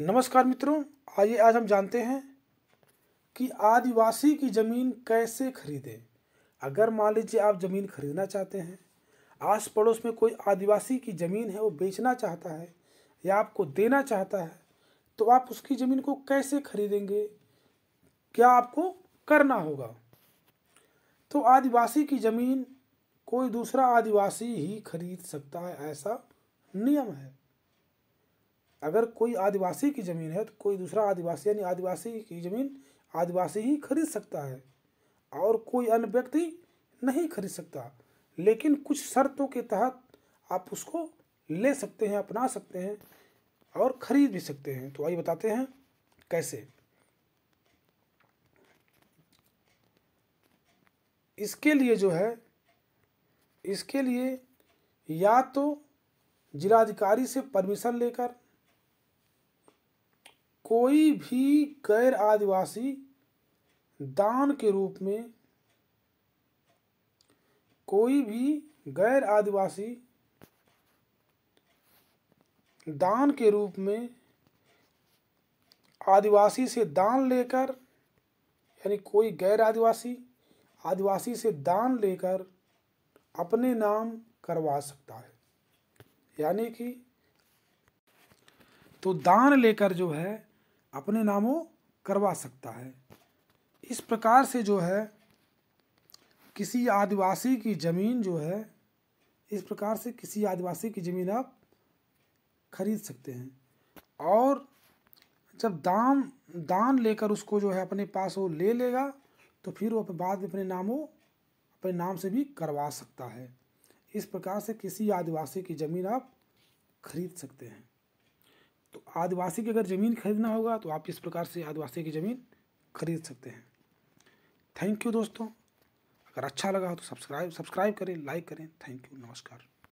नमस्कार मित्रों आइए आज हम जानते हैं कि आदिवासी की ज़मीन कैसे खरीदें अगर मान लीजिए आप ज़मीन खरीदना चाहते हैं आस पड़ोस में कोई आदिवासी की ज़मीन है वो बेचना चाहता है या आपको देना चाहता है तो आप उसकी ज़मीन को कैसे खरीदेंगे क्या आपको करना होगा तो आदिवासी की ज़मीन कोई दूसरा आदिवासी ही खरीद सकता है ऐसा नियम है अगर कोई आदिवासी की ज़मीन है तो कोई दूसरा आदिवासी यानी आदिवासी की ज़मीन आदिवासी ही खरीद सकता है और कोई अन्य व्यक्ति नहीं खरीद सकता लेकिन कुछ शर्तों के तहत आप उसको ले सकते हैं अपना सकते हैं और खरीद भी सकते हैं तो आइए बताते हैं कैसे इसके लिए जो है इसके लिए या तो जिलाधिकारी से परमिशन लेकर कोई भी गैर आदिवासी दान के रूप में कोई भी गैर आदिवासी दान के रूप में आदिवासी से दान लेकर यानी कोई गैर आदिवासी आदिवासी से दान लेकर अपने नाम करवा सकता है यानी कि तो दान लेकर जो है अपने नामों करवा सकता है इस प्रकार से जो है किसी आदिवासी की ज़मीन जो है इस प्रकार से किसी आदिवासी की ज़मीन आप खरीद सकते हैं और जब दाम दान लेकर उसको जो है अपने पास वो ले लेगा तो फिर वो बाद में अपने नामों अपने नाम से भी करवा सकता है इस प्रकार से किसी आदिवासी की ज़मीन आप खरीद सकते हैं तो आदिवासी की अगर ज़मीन खरीदना होगा तो आप इस प्रकार से आदिवासी की ज़मीन खरीद सकते हैं थैंक यू दोस्तों अगर अच्छा लगा हो तो सब्सक्राइब सब्सक्राइब करें लाइक करें थैंक यू नमस्कार